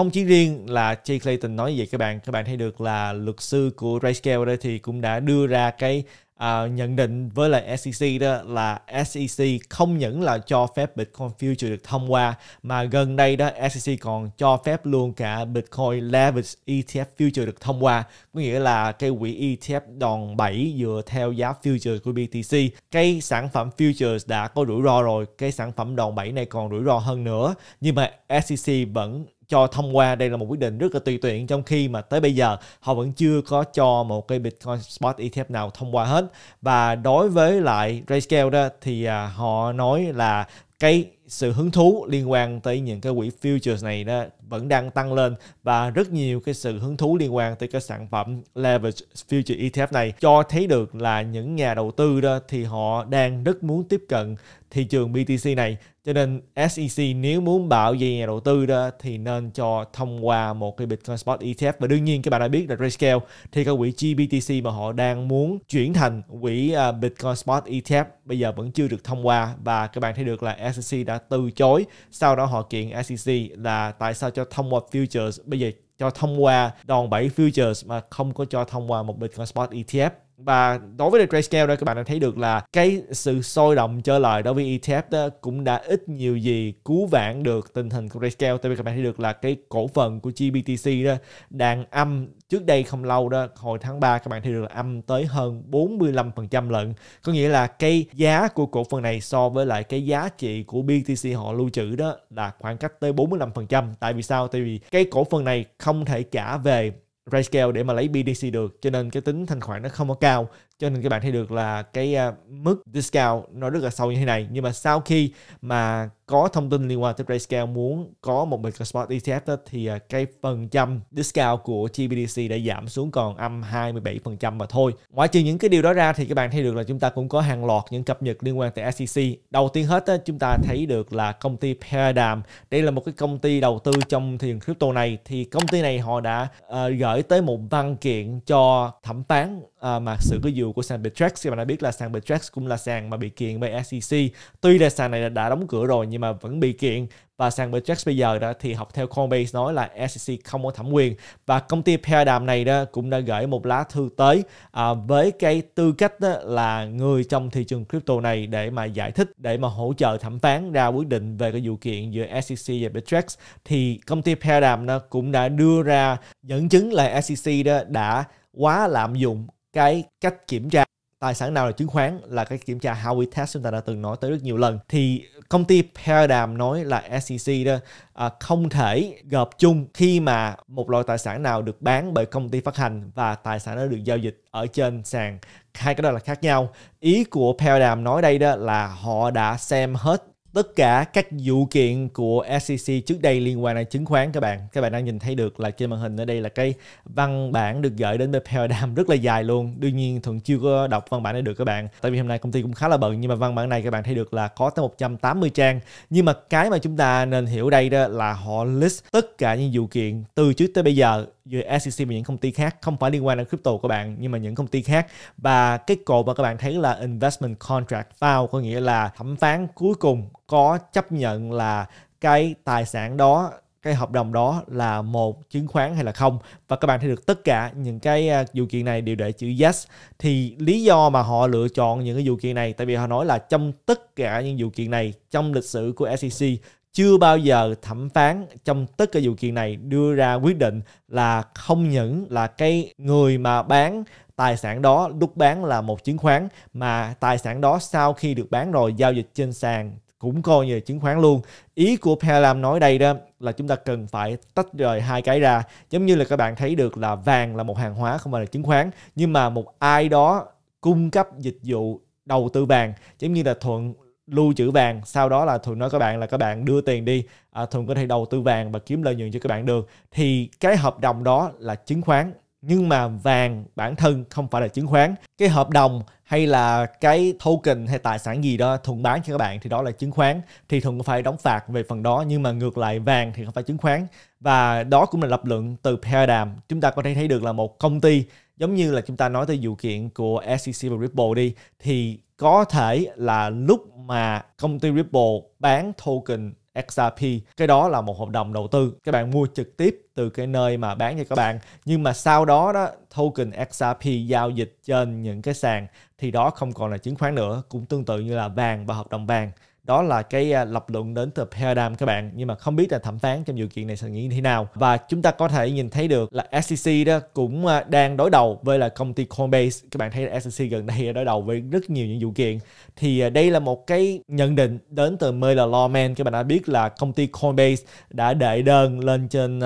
không chỉ riêng là Jay Clayton nói vậy các bạn các bạn thấy được là luật sư của Grayscale đây thì cũng đã đưa ra cái uh, nhận định với lại SEC đó là SEC không những là cho phép Bitcoin Future được thông qua mà gần đây đó SEC còn cho phép luôn cả Bitcoin Leverage ETF Future được thông qua có nghĩa là cái quỹ ETF đòn bẩy dựa theo giá Future của BTC cái sản phẩm Futures đã có rủi ro rồi cái sản phẩm đòn bẩy này còn rủi ro hơn nữa nhưng mà SEC vẫn cho thông qua đây là một quyết định rất là tùy tiện trong khi mà tới bây giờ họ vẫn chưa có cho một cái Bitcoin Spot ETF nào thông qua hết và đối với lại Grayscale đó thì à, họ nói là cái sự hứng thú liên quan tới những cái quỹ futures này đó vẫn đang tăng lên và rất nhiều cái sự hứng thú liên quan tới cái sản phẩm leverage future ETF này cho thấy được là những nhà đầu tư đó thì họ đang rất muốn tiếp cận thị trường BTC này. Cho nên SEC nếu muốn bảo vệ nhà đầu tư đó thì nên cho thông qua một cái Bitcoin Spot ETF và đương nhiên các bạn đã biết là Grayscale thì cái quỹ GBTC mà họ đang muốn chuyển thành quỹ à, Bitcoin Spot ETF bây giờ vẫn chưa được thông qua và các bạn thấy được là SEC đã từ chối sau đó họ kiện SEC là tại sao cho thông qua futures bây giờ cho thông qua đòn bẩy futures mà không có cho thông qua một Bitcoin Spot ETF và đối với Grayscale đó các bạn đã thấy được là cái sự sôi động trở lại đối với ETF đó cũng đã ít nhiều gì cứu vãn được tình hình của Grayscale tại vì các bạn thấy được là cái cổ phần của GBTC đó đang âm trước đây không lâu đó hồi tháng 3 các bạn thấy được là âm tới hơn 45% lận có nghĩa là cái giá của cổ phần này so với lại cái giá trị của BTC họ lưu trữ đó là khoảng cách tới 45% tại vì sao tại vì cái cổ phần này không thể trả về grayscale để mà lấy BDC được cho nên cái tính thanh khoản nó không có cao cho nên các bạn thấy được là cái à, mức discount nó rất là sâu như thế này nhưng mà sau khi mà có thông tin liên quan tới Grayscale muốn có một Bitcoin Spot ETF đó, thì à, cái phần trăm discount của GBDC đã giảm xuống còn âm 27% mà thôi. Ngoại trừ những cái điều đó ra thì các bạn thấy được là chúng ta cũng có hàng loạt những cập nhật liên quan tới SEC. Đầu tiên hết đó, chúng ta thấy được là công ty Paradigm. Đây là một cái công ty đầu tư trong thị trường crypto này thì công ty này họ đã uh, gửi tới một văn kiện cho thẩm phán uh, mà sự cái vụ của sàn Bittrex các bạn đã biết là sàn Bittrex cũng là sàn mà bị kiện bởi SEC tuy là sàn này đã đóng cửa rồi nhưng mà vẫn bị kiện và sàn Bittrex bây giờ đó thì học theo Coinbase nói là SEC không có thẩm quyền và công ty Paradigm này đó cũng đã gửi một lá thư tới à, với cái tư cách đó là người trong thị trường crypto này để mà giải thích để mà hỗ trợ thẩm phán ra quyết định về cái vụ kiện giữa SEC và Bittrex thì công ty Paradigm nó cũng đã đưa ra dẫn chứng là SEC đó đã quá lạm dụng cái cách kiểm tra tài sản nào là chứng khoán là cái kiểm tra how we test chúng ta đã từng nói tới rất nhiều lần thì công ty Paradigm nói là SEC đó à, không thể gộp chung khi mà một loại tài sản nào được bán bởi công ty phát hành và tài sản đó được giao dịch ở trên sàn hai cái đó là khác nhau ý của Paradigm nói đây đó là họ đã xem hết tất cả các vụ kiện của SEC trước đây liên quan đến chứng khoán các bạn các bạn đang nhìn thấy được là trên màn hình ở đây là cái văn bản được gửi đến Paradigm rất là dài luôn đương nhiên thuận chưa có đọc văn bản này được các bạn tại vì hôm nay công ty cũng khá là bận nhưng mà văn bản này các bạn thấy được là có tới 180 trang nhưng mà cái mà chúng ta nên hiểu đây đó là họ list tất cả những vụ kiện từ trước tới bây giờ như SEC và những công ty khác không phải liên quan đến crypto của bạn nhưng mà những công ty khác và cái cột mà các bạn thấy là investment contract file có nghĩa là thẩm phán cuối cùng có chấp nhận là cái tài sản đó cái hợp đồng đó là một chứng khoán hay là không và các bạn thấy được tất cả những cái vụ à, kiện này đều để chữ yes thì lý do mà họ lựa chọn những cái vụ kiện này tại vì họ nói là trong tất cả những vụ kiện này trong lịch sử của SEC chưa bao giờ thẩm phán trong tất cả vụ kiện này đưa ra quyết định là không những là cái người mà bán tài sản đó lúc bán là một chứng khoán mà tài sản đó sau khi được bán rồi giao dịch trên sàn cũng coi như là chứng khoán luôn ý của Pelham nói đây đó là chúng ta cần phải tách rời hai cái ra giống như là các bạn thấy được là vàng là một hàng hóa không phải là chứng khoán nhưng mà một ai đó cung cấp dịch vụ đầu tư vàng giống như là thuận lưu trữ vàng sau đó là thường nói các bạn là các bạn đưa tiền đi à, thường có thể đầu tư vàng và kiếm lợi nhuận cho các bạn được thì cái hợp đồng đó là chứng khoán nhưng mà vàng bản thân không phải là chứng khoán cái hợp đồng hay là cái token hay tài sản gì đó thuận bán cho các bạn thì đó là chứng khoán thì thuận phải đóng phạt về phần đó nhưng mà ngược lại vàng thì không phải chứng khoán và đó cũng là lập luận từ paradigm chúng ta có thể thấy được là một công ty giống như là chúng ta nói tới vụ kiện của SEC và Ripple đi thì có thể là lúc mà công ty Ripple bán token XRP cái đó là một hợp đồng đầu tư các bạn mua trực tiếp từ cái nơi mà bán cho các bạn nhưng mà sau đó đó token XRP giao dịch trên những cái sàn thì đó không còn là chứng khoán nữa cũng tương tự như là vàng và hợp đồng vàng đó là cái à, lập luận đến từ Paradigm các bạn nhưng mà không biết là thẩm phán trong vụ kiện này sẽ nghĩ như thế nào và chúng ta có thể nhìn thấy được là SEC đó cũng à, đang đối đầu với là công ty Coinbase các bạn thấy là SEC gần đây đối đầu với rất nhiều những vụ kiện thì à, đây là một cái nhận định đến từ Miller Lawman các bạn đã biết là công ty Coinbase đã đệ đơn lên trên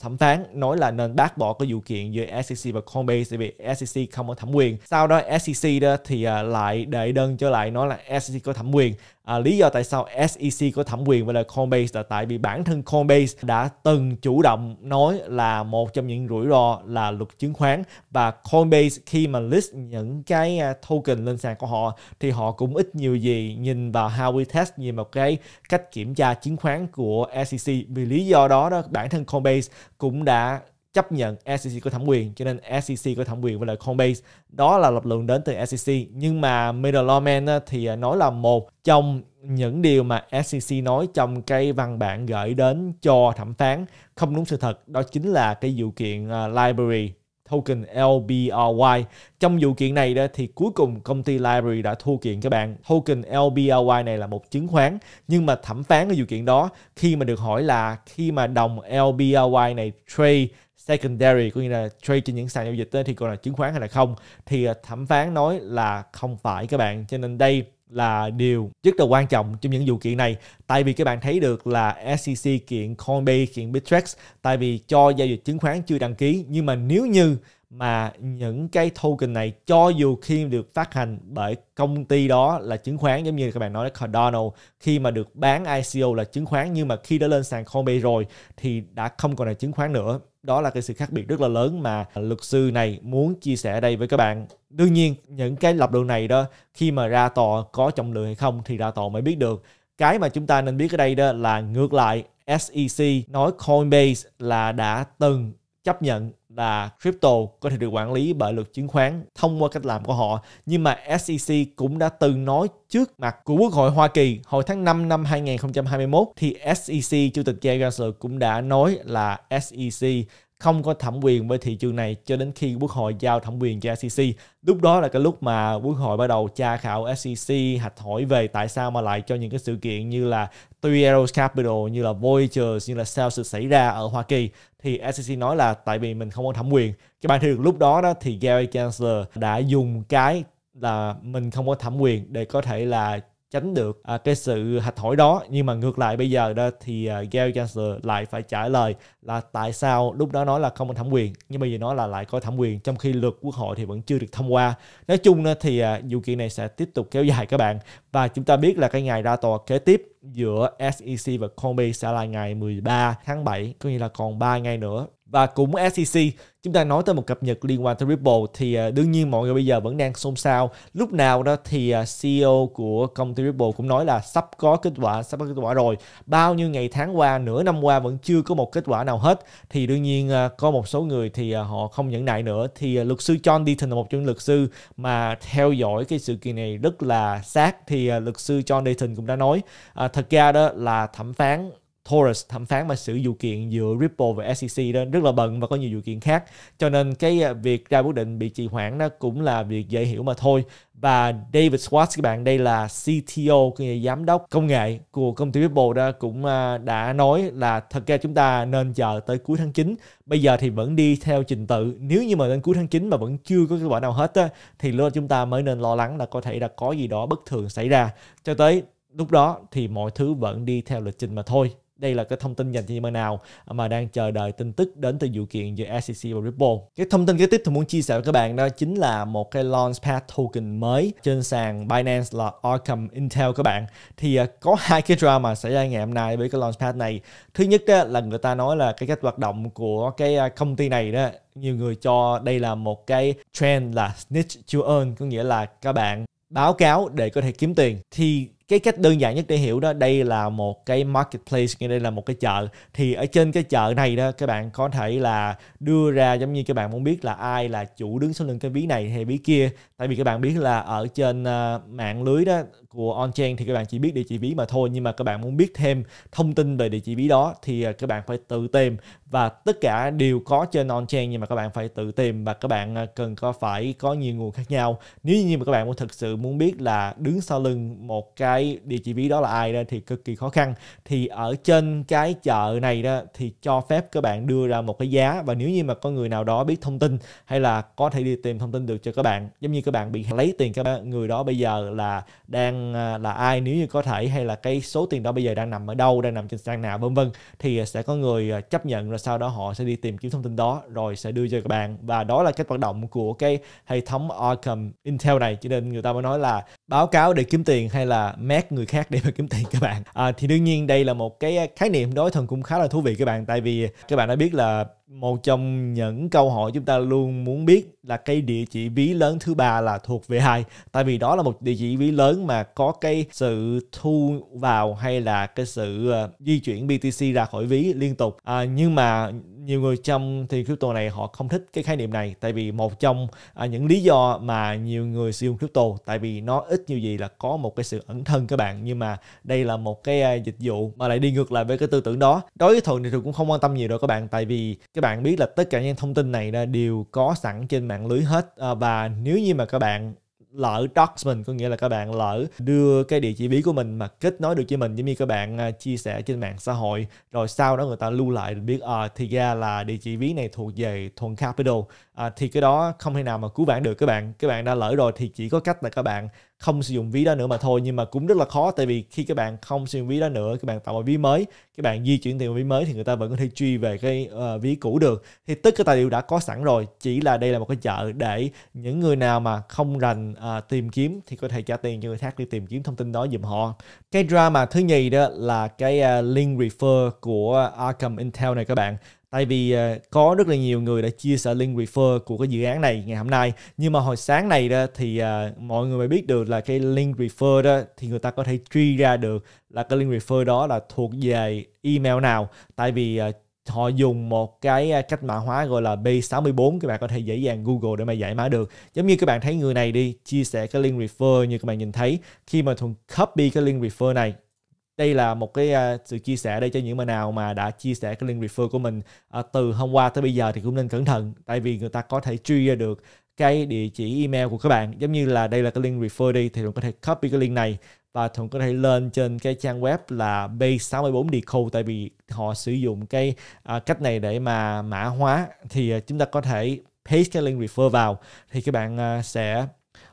thẩm phán nói là nên bác bỏ cái vụ kiện giữa SEC và Coinbase vì SEC không có thẩm quyền sau đó SEC đó thì lại đệ đơn trở lại nói là SEC có thẩm quyền À, lý do tại sao SEC có thẩm quyền với là Coinbase là tại vì bản thân Coinbase đã từng chủ động nói là một trong những rủi ro là luật chứng khoán và Coinbase khi mà list những cái à, token lên sàn của họ thì họ cũng ít nhiều gì nhìn vào how we test nhìn một cái cách kiểm tra chứng khoán của SEC vì lý do đó đó bản thân Coinbase cũng đã chấp nhận SEC có thẩm quyền cho nên SEC có thẩm quyền với lại Coinbase đó là lập luận đến từ SEC nhưng mà middleman thì à, nói là một trong những điều mà SEC nói trong cái văn bản gửi đến cho thẩm phán không đúng sự thật đó chính là cái vụ kiện à, library token LBRY. Trong vụ kiện này đó thì cuối cùng công ty Library đã thua kiện các bạn. Token LBRY này là một chứng khoán nhưng mà thẩm phán cái vụ kiện đó khi mà được hỏi là khi mà đồng LBRY này trade secondary có nghĩa là trade trên những sàn giao dịch đó thì còn là chứng khoán hay là không thì à, thẩm phán nói là không phải các bạn cho nên đây là điều rất là quan trọng trong những vụ kiện này tại vì các bạn thấy được là SEC kiện Coinbase kiện Bittrex tại vì cho giao dịch chứng khoán chưa đăng ký nhưng mà nếu như mà những cái token này cho dù khi được phát hành bởi công ty đó là chứng khoán giống như các bạn nói là Cardano khi mà được bán ICO là chứng khoán nhưng mà khi đã lên sàn Coinbase rồi thì đã không còn là chứng khoán nữa đó là cái sự khác biệt rất là lớn mà luật sư này muốn chia sẻ ở đây với các bạn đương nhiên những cái lập luận này đó khi mà ra tòa có trọng lượng hay không thì ra tòa mới biết được cái mà chúng ta nên biết ở đây đó là ngược lại SEC nói Coinbase là đã từng chấp nhận là crypto có thể được quản lý bởi luật chứng khoán thông qua cách làm của họ. Nhưng mà SEC cũng đã từng nói trước mặt của Quốc hội Hoa Kỳ hồi tháng 5 năm 2021 thì SEC, Chủ tịch Jay Gensler cũng đã nói là SEC không có thẩm quyền với thị trường này cho đến khi quốc hội giao thẩm quyền cho SEC. Lúc đó là cái lúc mà quốc hội bắt đầu tra khảo SEC, hạch hỏi về tại sao mà lại cho những cái sự kiện như là tuy Eros Capital như là Voyager như là sao sự xảy ra ở Hoa Kỳ thì SEC nói là tại vì mình không có thẩm quyền cái bài thuyết lúc đó đó thì Gary Gensler đã dùng cái là mình không có thẩm quyền để có thể là tránh được à, cái sự hạch hỏi đó nhưng mà ngược lại bây giờ đó thì à, Gary Gensler lại phải trả lời là tại sao lúc đó nói là không có thẩm quyền nhưng bây giờ nói là lại có thẩm quyền trong khi luật quốc hội thì vẫn chưa được thông qua nói chung đó thì à, vụ kiện này sẽ tiếp tục kéo dài các bạn và chúng ta biết là cái ngày ra tòa kế tiếp giữa SEC và Comey sẽ là ngày 13 tháng 7 có nghĩa là còn 3 ngày nữa và cũng SEC chúng ta nói tới một cập nhật liên quan tới Ripple thì à, đương nhiên mọi người bây giờ vẫn đang xôn xao lúc nào đó thì à, CEO của công ty Ripple cũng nói là sắp có kết quả sắp có kết quả rồi bao nhiêu ngày tháng qua nửa năm qua vẫn chưa có một kết quả nào hết thì đương nhiên à, có một số người thì họ không nhẫn nại nữa thì luật sư John Deaton là một trong luật sư mà theo dõi cái sự kiện này rất là sát thì luật sư John Deaton cũng đã nói thật ra đó là thẩm phán Taurus thẩm phán mà xử vụ kiện giữa Ripple và SEC đó rất là bận và có nhiều vụ kiện khác cho nên cái à, việc ra quyết định bị trì hoãn đó cũng là việc dễ hiểu mà thôi và David Schwartz các bạn đây là CTO cái giám đốc công nghệ của công ty Ripple đó cũng à, đã nói là thật ra chúng ta nên chờ tới cuối tháng 9 bây giờ thì vẫn đi theo trình tự nếu như mà đến cuối tháng 9 mà vẫn chưa có kết quả nào hết đó, thì lúc đó chúng ta mới nên lo lắng là có thể là có gì đó bất thường xảy ra cho tới lúc đó thì mọi thứ vẫn đi theo lịch trình mà thôi đây là cái thông tin dành cho những bạn nào mà đang chờ đợi tin tức đến từ vụ kiện giữa SEC và Ripple. Cái thông tin kế tiếp tôi muốn chia sẻ với các bạn đó chính là một cái Launchpad token mới trên sàn Binance là Arkham Intel các bạn. Thì à, có hai cái drama xảy ra ngày hôm nay với cái Launchpad này. Thứ nhất đó là người ta nói là cái cách hoạt động của cái à, công ty này đó nhiều người cho đây là một cái trend là snitch to earn có nghĩa là các bạn báo cáo để có thể kiếm tiền thì cái cách đơn giản nhất để hiểu đó đây là một cái marketplace như đây là một cái chợ thì ở trên cái chợ này đó các bạn có thể là đưa ra giống như các bạn muốn biết là ai là chủ đứng sau lưng cái ví này hay ví kia tại vì các bạn biết là ở trên ờ, mạng lưới đó của on-chain thì các bạn chỉ biết địa chỉ ví mà thôi nhưng mà các bạn muốn biết thêm thông tin về địa chỉ ví đó thì ờ, các bạn phải tự tìm và tất cả đều có trên on-chain nhưng mà các bạn phải tự tìm và các bạn ờ, cần có phải có nhiều nguồn khác nhau nếu như mà các bạn muốn thực sự muốn biết là đứng sau lưng một cái cái địa chỉ ví đó là ai đó thì cực kỳ khó khăn thì ở trên cái chợ này đó thì cho phép các bạn đưa ra một cái giá và nếu như mà có người nào đó biết thông tin hay là có thể đi tìm thông tin được cho các bạn giống như các bạn bị lấy tiền các bạn người đó bây giờ là đang à, là ai nếu như có thể hay là cái số tiền đó bây giờ đang nằm ở đâu đang nằm trên trang nào vân vân thì sẽ có người à, chấp nhận rồi sau đó họ sẽ đi tìm kiếm thông tin đó rồi sẽ đưa cho các bạn và đó là cách hoạt động của cái hệ thống Arkham Intel này cho nên người ta mới nói là báo cáo để kiếm tiền hay là mát người khác để mà kiếm tiền các bạn à, thì đương nhiên đây là một cái à, khái niệm đối thần cũng khá là thú vị các bạn tại vì các bạn đã biết là một trong những câu hỏi chúng ta luôn muốn biết là cái địa chỉ ví lớn thứ ba là thuộc về ai tại vì đó là một địa chỉ ví lớn mà có cái sự thu vào hay là cái sự à, di chuyển BTC ra khỏi ví liên tục à, nhưng mà nhiều người trong thì crypto này họ không thích cái khái niệm này tại vì một trong à, những lý do mà nhiều người sử dụng crypto tại vì nó ít nhiều gì là có một cái sự ẩn thân các bạn nhưng mà đây là một cái à, dịch vụ mà lại đi ngược lại với cái tư tưởng đó đối với thuận thì thường cũng không quan tâm nhiều đâu các bạn tại vì các bạn biết là tất cả những thông tin này đều có sẵn trên mạng lưới hết à, và nếu như mà các bạn lỡ mình có nghĩa là các bạn lỡ đưa cái địa chỉ ví của mình mà kết nối được với mình giống như các bạn à, chia sẻ trên mạng xã hội rồi sau đó người ta lưu lại biết à, thì ra là địa chỉ ví này thuộc về thuần capital à, thì cái đó không thể nào mà cứu vãn được các bạn các bạn đã lỡ rồi thì chỉ có cách là các bạn không sử dụng ví đó nữa mà thôi nhưng mà cũng rất là khó tại vì khi các bạn không sử dụng ví đó nữa các bạn tạo một ví mới các bạn di chuyển tiền vào ví mới thì người ta vẫn có thể truy về cái uh, ví cũ được thì tất cả tài liệu đã có sẵn rồi chỉ là đây là một cái chợ để những người nào mà không rành uh, tìm kiếm thì có thể trả tiền cho người khác đi tìm kiếm thông tin đó giùm họ cái drama thứ nhì đó là cái uh, link refer của Arkham Intel này các bạn tại vì ờ, có rất là nhiều người đã chia sẻ link refer của cái dự án này ngày hôm nay nhưng mà hồi sáng này đó thì ờ, mọi người mới biết được là cái link refer đó thì người ta có thể truy ra được là cái link refer đó là thuộc về email nào tại vì ờ, họ dùng một cái cách mã hóa gọi là B64 các bạn có thể dễ dàng Google để mà giải mã được giống như các bạn thấy người này đi chia sẻ cái link refer như các bạn nhìn thấy khi mà thuần copy cái link refer này đây là một cái à, sự chia sẻ đây cho những bạn nào mà đã chia sẻ cái link refer của mình à, từ hôm qua tới bây giờ thì cũng nên cẩn thận tại vì người ta có thể truy ra được cái địa chỉ email của các bạn giống như là đây là cái link refer đi thì cũng có thể copy cái link này và thường có thể lên trên cái trang web là B64 Decode tại vì họ sử dụng cái à, cách này để mà mã hóa thì chúng ta có thể paste cái link refer vào thì các bạn sẽ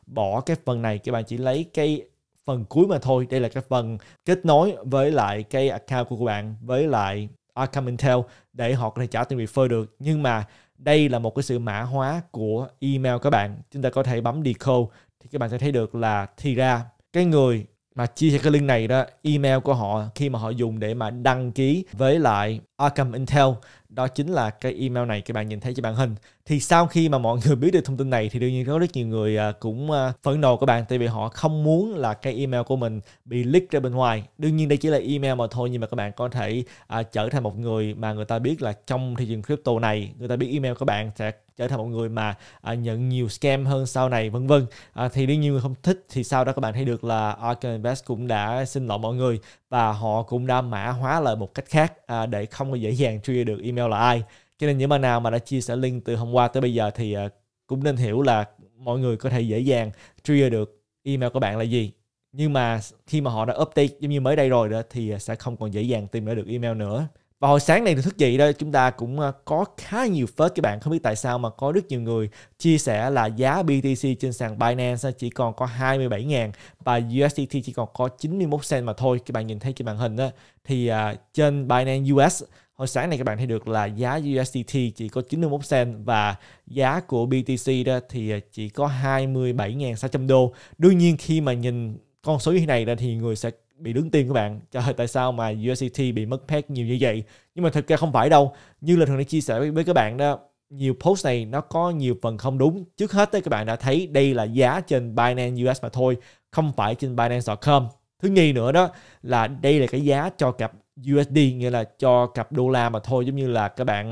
bỏ cái phần này các bạn chỉ lấy cái phần cuối mà thôi đây là cái phần kết nối với lại cái account của các bạn với lại Arkham Intel để họ có thể trả tiền refer được nhưng mà đây là một cái sự mã hóa của email các bạn chúng ta có thể bấm decode thì các bạn sẽ thấy được là thì ra cái người mà chia sẻ cái link này đó email của họ khi mà họ dùng để mà đăng ký với lại Arkham Intel đó chính là cái email này các bạn nhìn thấy trên màn hình thì sau khi mà mọi người biết được thông tin này thì đương nhiên có rất nhiều người à, cũng à, phẫn nộ các bạn tại vì họ không muốn là cái email của mình bị leak ra bên ngoài đương nhiên đây chỉ là email mà thôi nhưng mà các bạn có thể à, trở thành một người mà người ta biết là trong thị trường crypto này người ta biết email của bạn sẽ trở thành một người mà à, nhận nhiều scam hơn sau này vân vân à, thì đương nhiên người không thích thì sau đó các bạn thấy được là Arkham Invest cũng đã xin lỗi mọi người và họ cũng đã mã hóa lại một cách khác à, để không dễ dàng truy được email là ai cho nên những bạn nào mà đã chia sẻ link từ hôm qua tới bây giờ thì ờ, cũng nên hiểu là mọi người có thể dễ dàng trigger được email của bạn là gì nhưng mà khi mà họ đã update giống như mới đây rồi đó thì ờ, sẽ không còn dễ dàng tìm ra được email nữa và hồi sáng này được thức dậy đó chúng ta cũng ờ, có khá nhiều phết các bạn không biết tại sao mà có rất nhiều người chia sẻ là giá BTC trên sàn Binance chỉ còn có 27 000 và USDT chỉ còn có 91 cent mà thôi các bạn nhìn thấy trên màn hình đó thì trên Binance US Hồi sáng này các bạn thấy được là giá USDT chỉ có 91 cent và giá của BTC đó thì à, chỉ có 27.600 đô. Đương nhiên khi mà nhìn con số như thế này ra thì người sẽ bị đứng tim các bạn trời ơi tại sao mà USDT bị mất peg nhiều như vậy nhưng mà thực ra không phải đâu như là thường đã chia sẻ với, với các bạn đó nhiều post này nó có nhiều phần không đúng trước hết đấy các bạn đã thấy đây là giá trên Binance US mà thôi không phải trên Binance.com thứ nhì nữa đó là đây là cái giá cho cặp USD nghĩa là cho cặp đô la mà thôi giống như là các bạn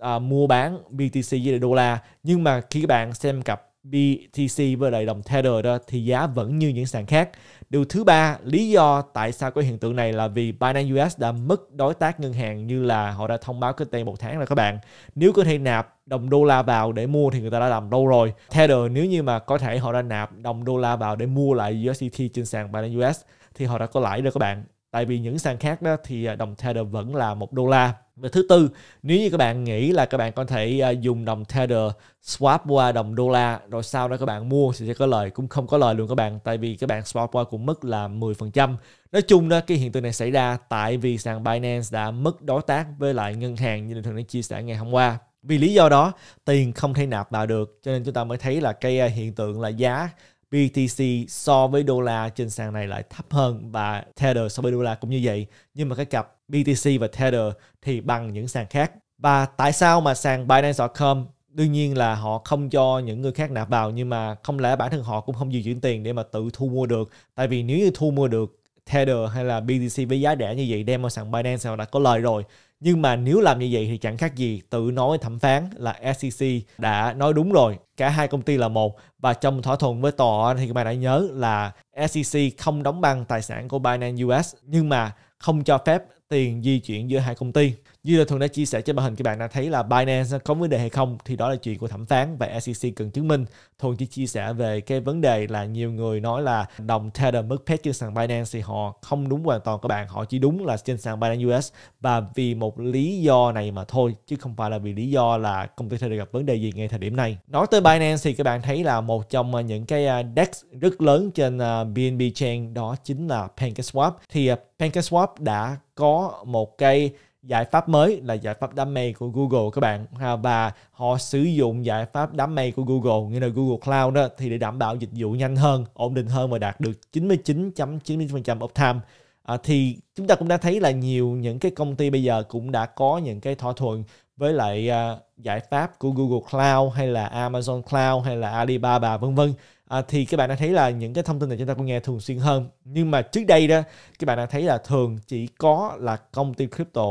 à, mua bán BTC với lại đô la nhưng mà khi các bạn xem cặp BTC với lại đồng Tether đó thì giá vẫn như những sàn khác. Điều thứ ba, lý do tại sao có hiện tượng này là vì Binance US đã mất đối tác ngân hàng như là họ đã thông báo cách đây một tháng rồi các bạn. Nếu có thể nạp đồng đô la vào để mua thì người ta đã làm đâu rồi. Tether nếu như mà có thể họ đã nạp đồng đô la vào để mua lại USDT trên sàn Binance US thì họ đã có lãi rồi các bạn tại vì những sàn khác đó thì à, đồng Tether vẫn là một đô la và thứ tư nếu như các bạn nghĩ là các bạn có thể à, dùng đồng Tether swap qua đồng đô la rồi sau đó các bạn mua thì sẽ có lời cũng không có lời luôn các bạn tại vì các bạn swap qua cũng mất là 10% nói chung đó cái hiện tượng này xảy ra tại vì sàn Binance đã mất đối tác với lại ngân hàng như Thường đã chia sẻ ngày hôm qua vì lý do đó tiền không thể nạp vào được cho nên chúng ta mới thấy là cái à, hiện tượng là giá BTC so với đô la trên sàn này lại thấp hơn và Tether so với đô la cũng như vậy. Nhưng mà cái cặp BTC và Tether thì bằng những sàn khác. Và tại sao mà sàn Binance.com đương nhiên là họ không cho những người khác nạp vào nhưng mà không lẽ bản thân họ cũng không di chuyển tiền để mà tự thu mua được. Tại vì nếu như thu mua được Tether hay là BTC với giá rẻ như vậy đem vào sàn Binance họ đã có lời rồi nhưng mà nếu làm như vậy thì chẳng khác gì tự nói thẩm phán là SEC đã nói đúng rồi, cả hai công ty là một và trong thỏa thuận với tòa thì các bạn đã nhớ là SEC không đóng băng tài sản của Binance US nhưng mà không cho phép tiền di chuyển giữa hai công ty như là Thuận đã chia sẻ trên màn hình các bạn đã thấy là Binance có vấn đề hay không thì đó là chuyện của thẩm phán và SEC cần chứng minh. Thuận chỉ chia sẻ về cái vấn đề là nhiều người nói là đồng Tether mất pet trên sàn Binance thì họ không đúng hoàn toàn các bạn, họ chỉ đúng là trên sàn Binance US và vì một lý do này mà thôi chứ không phải là vì lý do là công ty Tether gặp vấn đề gì ngay thời điểm này. Nói tới Binance thì các bạn thấy là một trong những cái à, DEX rất lớn trên BNB à, chain đó chính là PancakeSwap thì à, PancakeSwap đã có một cái giải pháp mới là giải pháp đám mây của Google các bạn và họ sử dụng giải pháp đám mây của Google như là Google Cloud đó thì để đảm bảo dịch vụ nhanh hơn, ổn định hơn và đạt được 99.90% uptime. À, thì chúng ta cũng đã thấy là nhiều những cái công ty bây giờ cũng đã có những cái thỏa thuận với lại uh, giải pháp của Google Cloud hay là Amazon Cloud hay là Alibaba vân vân à, thì các bạn đã thấy là những cái thông tin này chúng ta cũng nghe thường xuyên hơn nhưng mà trước đây đó các bạn đã thấy là thường chỉ có là công ty crypto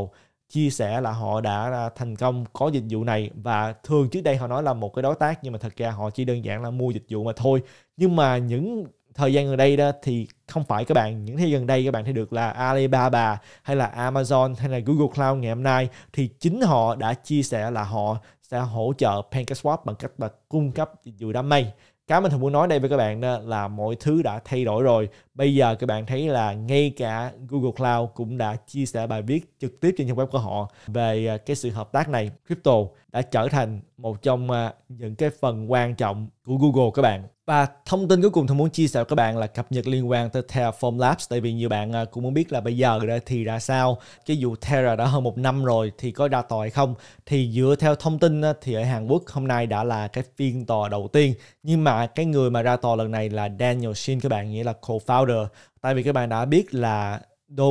chia sẻ là họ đã à, thành công có dịch vụ này và thường trước đây họ nói là một cái đối tác nhưng mà thật ra họ chỉ đơn giản là mua dịch vụ mà thôi nhưng mà những thời gian gần đây đó thì không phải các bạn những thế gần đây các bạn thấy được là Alibaba hay là Amazon hay là Google Cloud ngày hôm nay thì chính họ đã chia sẻ là họ sẽ hỗ trợ PancakeSwap bằng cách là cung cấp dịch vụ đám mây cái mình thường muốn nói đây với các bạn đó là mọi thứ đã thay đổi rồi Bây giờ các bạn thấy là ngay cả Google Cloud cũng đã chia sẻ bài viết trực tiếp trên trang web của họ về à, cái sự hợp tác này. Crypto đã trở thành một trong à, những cái phần quan trọng của Google các bạn. Và thông tin cuối cùng tôi muốn chia sẻ với các bạn là cập nhật liên quan tới Terraform Labs tại vì nhiều bạn à, cũng muốn biết là bây giờ thì ra sao cái vụ Terra đã hơn một năm rồi thì có ra tòa hay không thì dựa theo thông tin thì ở Hàn Quốc hôm nay đã là cái phiên tòa đầu tiên nhưng mà cái người mà ra tòa lần này là Daniel Shin các bạn nghĩa là co Crowder tại vì các bạn đã biết là Do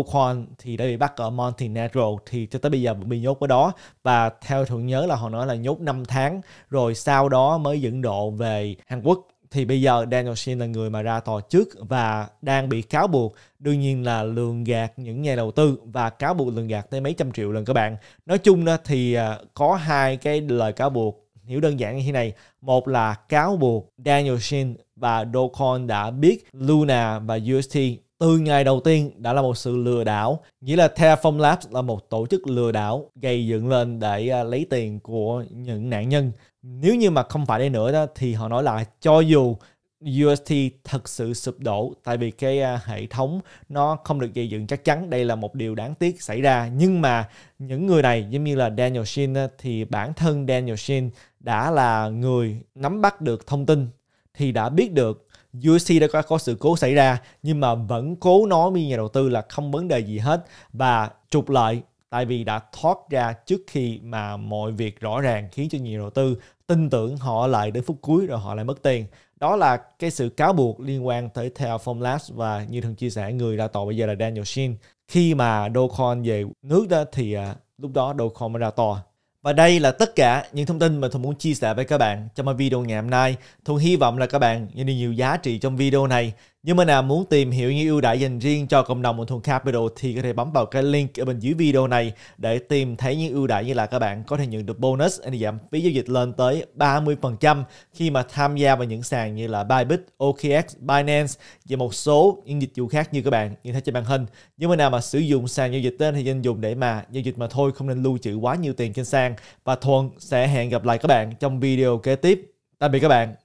thì đã bị bắt ở Montenegro thì cho tới bây giờ bị nhốt ở đó và theo thượng nhớ là họ nói là nhốt 5 tháng rồi sau đó mới dẫn độ về Hàn Quốc thì bây giờ Daniel Shin là người mà ra tòa trước và đang bị cáo buộc đương nhiên là lường gạt những nhà đầu tư và cáo buộc lường gạt tới mấy trăm triệu lần các bạn nói chung đó thì à, có hai cái lời cáo buộc hiểu đơn giản như thế này một là cáo buộc Daniel Shin và Dogecoin đã biết Luna và UST từ ngày đầu tiên đã là một sự lừa đảo nghĩa là Terraform Labs là một tổ chức lừa đảo gây dựng lên để à, lấy tiền của những nạn nhân nếu như mà không phải đây nữa đó thì họ nói là cho dù UST thật sự sụp đổ tại vì cái à, hệ thống nó không được gây dựng chắc chắn đây là một điều đáng tiếc xảy ra nhưng mà những người này giống như là Daniel Shin thì bản thân Daniel Shin đã là người nắm bắt được thông tin thì đã biết được USC đã có, sự cố xảy ra nhưng mà vẫn cố nói với nhà đầu tư là không vấn đề gì hết và trục lợi tại vì đã thoát ra trước khi mà mọi việc rõ ràng khiến cho nhiều đầu tư tin tưởng họ lại đến phút cuối rồi họ lại mất tiền đó là cái sự cáo buộc liên quan tới theo Formlabs và như thường chia sẻ người ra tòa bây giờ là Daniel Shin khi mà Dogecoin về nước đó thì à, lúc đó Dogecoin mới ra tòa và đây là tất cả những thông tin mà Thuận muốn chia sẻ với các bạn trong video ngày hôm nay. Thuận hy vọng là các bạn nhận được nhiều giá trị trong video này. Nhưng mà nào muốn tìm hiểu những ưu đãi dành riêng cho cộng đồng Thuần Capital thì có thể bấm vào cái link ở bên dưới video này để tìm thấy những ưu đãi như là các bạn có thể nhận được bonus để giảm phí giao dịch lên tới 30% khi mà tham gia vào những sàn như là Bybit, OKX, Binance và một số những dịch vụ khác như các bạn nhìn thấy trên màn hình. Nhưng mà nào mà sử dụng sàn giao dịch tên thì nên dùng để mà giao dịch mà thôi không nên lưu trữ quá nhiều tiền trên sàn và Thuần sẽ hẹn gặp lại các bạn trong video kế tiếp. Tạm biệt các bạn.